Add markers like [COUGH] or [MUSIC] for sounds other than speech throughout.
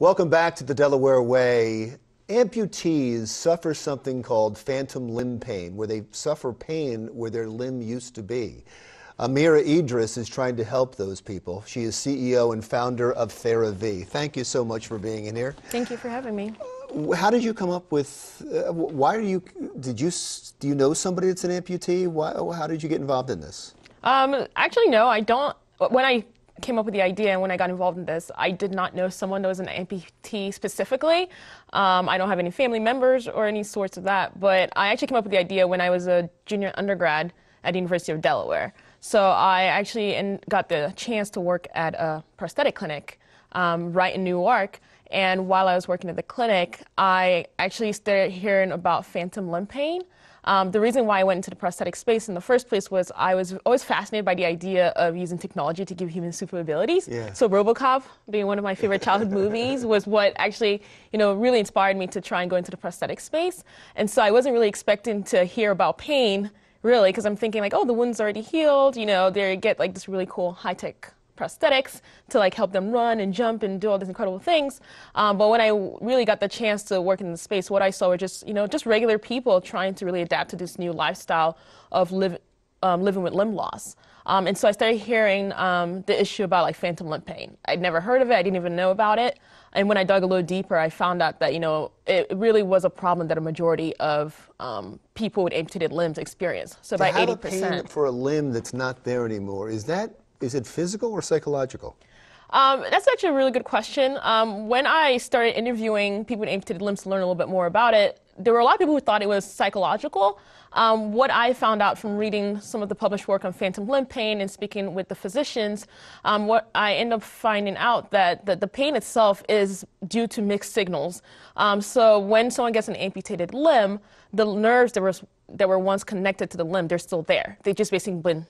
Welcome back to the Delaware Way. Amputees suffer something called phantom limb pain, where they suffer pain where their limb used to be. Amira Idris is trying to help those people. She is CEO and founder of TheraV. Thank you so much for being in here. Thank you for having me. How did you come up with? Uh, why are you? Did you do you know somebody that's an amputee? Why, how did you get involved in this? Um, actually, no, I don't. When I came up with the idea and when I got involved in this, I did not know someone that was an amputee specifically. Um, I don't have any family members or any sorts of that, but I actually came up with the idea when I was a junior undergrad at the University of Delaware. So I actually in, got the chance to work at a prosthetic clinic um, right in Newark. And while I was working at the clinic, I actually started hearing about phantom limb pain. Um, the reason why I went into the prosthetic space in the first place was I was always fascinated by the idea of using technology to give humans abilities. Yeah. So RoboCop, being one of my favorite childhood movies, was what actually, you know, really inspired me to try and go into the prosthetic space. And so I wasn't really expecting to hear about pain, really, because I'm thinking like, oh, the wound's already healed. You know, they get like this really cool high tech prosthetics to like help them run and jump and do all these incredible things. Um, but when I really got the chance to work in the space, what I saw were just you know just regular people trying to really adapt to this new lifestyle of living um, living with limb loss. Um, and so I started hearing um, the issue about like phantom limb pain. I'd never heard of it. I didn't even know about it. And when I dug a little deeper, I found out that you know it really was a problem that a majority of um, people with amputated limbs experience. So, so eighty percent for a limb that's not there anymore is that is it physical or psychological? Um, that's actually a really good question. Um, when I started interviewing people with amputated limbs to learn a little bit more about it, there were a lot of people who thought it was psychological. Um, what I found out from reading some of the published work on phantom limb pain and speaking with the physicians, um, what I end up finding out that, that the pain itself is due to mixed signals. Um, so when someone gets an amputated limb, the nerves that were, that were once connected to the limb, they're still there. They've just basically been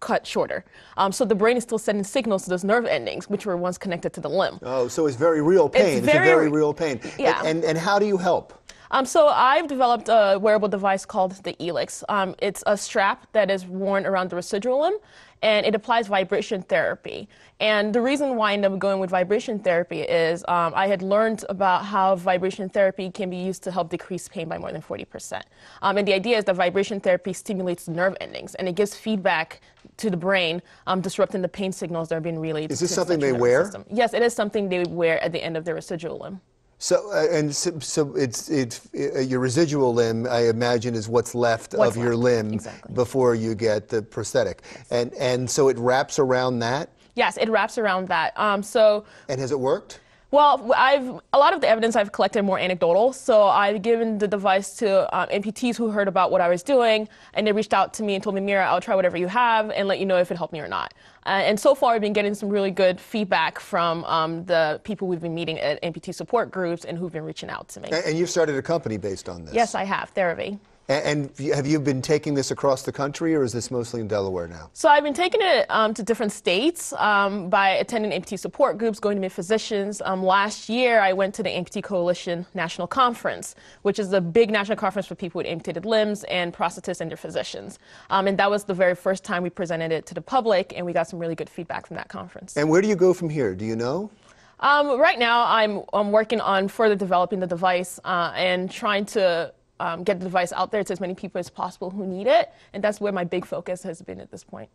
cut shorter. Um, so the brain is still sending signals to those nerve endings, which were once connected to the limb. Oh, so it's very real pain. It's, it's very, a very real pain. Yeah. And, and, and how do you help? Um, so I've developed a wearable device called the Elix. Um, it's a strap that is worn around the residual limb, and it applies vibration therapy. And the reason why I ended up going with vibration therapy is um, I had learned about how vibration therapy can be used to help decrease pain by more than 40%. Um, and the idea is that vibration therapy stimulates nerve endings, and it gives feedback to the brain, um, disrupting the pain signals that are being relayed. Is this something they wear? System. Yes, it is something they wear at the end of their residual limb. So, uh, and so, so it's, it's it, uh, your residual limb, I imagine, is what's left what's of left. your limb exactly. before you get the prosthetic. Yes. And, and so it wraps around that? Yes, it wraps around that. Um, so. And has it worked? Well, I've a lot of the evidence I've collected more anecdotal. So I've given the device to um, who heard about what I was doing, and they reached out to me and told me, "Mira, I'll try whatever you have and let you know if it helped me or not." Uh, and so far, I've been getting some really good feedback from um, the people we've been meeting at amputee support groups and who've been reaching out to me. And you've started a company based on this. Yes, I have. Therapy. And, have you been taking this across the country, or is this mostly in Delaware now? So I've been taking it um, to different states um, by attending amputee support groups, going to meet physicians. Um, last year, I went to the Amputee Coalition National Conference, which is a big national conference for people with amputated limbs and prosthetists and their physicians. Um, and that was the very first time we presented it to the public, and we got some really good feedback from that conference. And where do you go from here? Do you know? Um, right now, I'm, I'm, working on further developing the device uh, and trying to um, get the device out there to as many people as possible who need it. And that's where my big focus has been at this point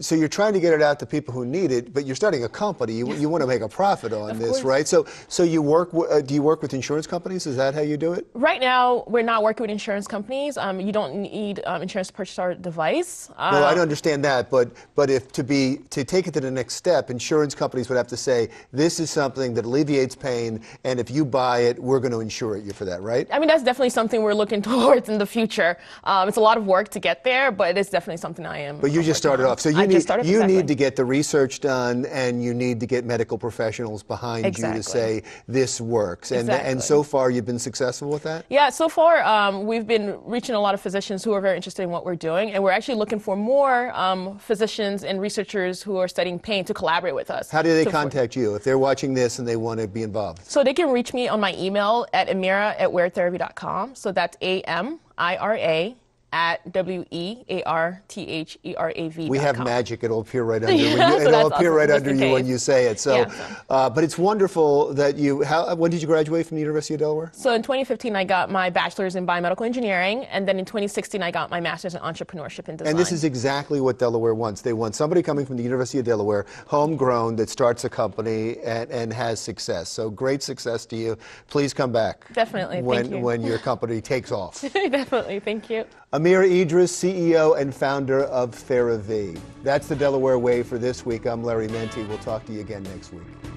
so you're trying to get it out to people who need it, but you're starting a company. You, you want to make a profit on this, right? So, so you work. Uh, do you work with insurance companies? Is that how you do it? Right now, we're not working with insurance companies. Um, you don't need um, insurance to purchase our device. I well, um, I understand that, but but if to be to take it to the next step, insurance companies would have to say this is something that alleviates pain, and if you buy it, we're going to insure it you for that, right? I mean, that's definitely something we're looking [LAUGHS] towards in the future. Um, it's a lot of work to get there, but it's definitely something I am. But you just started on. off, so you I need, just started. You need to get the research done, and you need to get medical professionals behind exactly. you to say this works. And exactly. and so far, you've been successful with that. Yeah, so far um, we've been reaching a lot of physicians who are very interested in what we're doing, and we're actually looking for more um, physicians and researchers who are studying pain to collaborate with us. How do they contact for, you if they're watching this and they want to be involved? So they can reach me on my email at amira at weirdtherapy.com So that's A M I R A at W E A R T H E R A V. We have magic. It'll appear right [LAUGHS] under. yeah, you, so it'll appear awesome. right under you when you say it. So, yeah, uh, but it's wonderful that you. How, when did you graduate from the University of Delaware? So in 2015, I got my bachelor's in biomedical engineering, and then in 2016, I got my master's in entrepreneurship and design. And this is exactly what Delaware wants. They want somebody coming from the University of Delaware, homegrown, that starts a company and, and has success. So great success to you. Please come back. Definitely. When you. when your [LAUGHS] company takes off. Definitely. Thank you. Amir Idris, CEO and founder of TheraV. That's the Delaware Way for this week. I'm Larry Menti. We'll talk to you again next week.